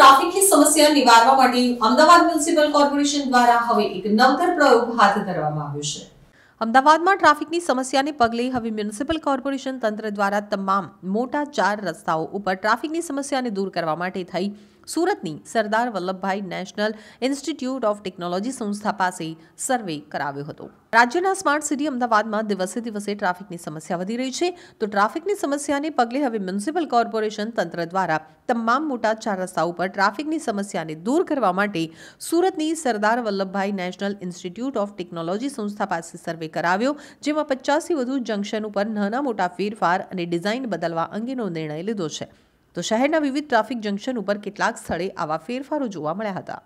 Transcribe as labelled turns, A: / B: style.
A: ટ્રાફિકની સમસ્યા નિવારવા માટે અમદાવાદ મ્યુનિસિપલ કોર્પોરેશન દ્વારા હવે એક નવતર પ્રયોગ હાથ ધરવામાં આવ્યો છે અમદાવાદમાં ટ્રાફિકની સમસ્યાને પગલે હવે મ્યુનિસિપલ કોર્પોરેશન તંત્ર દ્વારા તમામ મોટા ચાર રસ્તાઓ ઉપર ટ્રાફિકની સમસ્યાને દૂર કરવા માટે થઈ સુરતની Sardar Vallabhbhai national institute of technology સંસ્થા પાસે સર્વે કરાવ્યો હતો રાજ્યના સ્માર્ટ સિટી અમદાવાદમાં દિવસે દિવસે ટ્રાફિકની સમસ્યા વધી રહી છે તો ટ્રાફિકની સમસ્યાને પગલે હવે મ્યુનિસિપલ કોર્પોરેશન તંત્ર દ્વારા તમામ મોટા ચાર રસ્તા ઉપર ટ્રાફિકની સમસ્યાને દૂર કરવા માટે સુરતની Sardar Vallabhbhai national institute of technology સંસ્થા પાસે સર્વે કરાવ્યો જેમાં પચાસથી વધુ જંકશન ઉપર નાના મોટા ફેરફાર અને ડિઝાઇન બદલવા અંગેનો નિર્ણય લીધો છે તો શહેરના વિવિધ ટ્રાફિક જંકશન ઉપર કેટલાક સ્થળે આવા
B: ફેરફારો જોવા મળ્યા હતા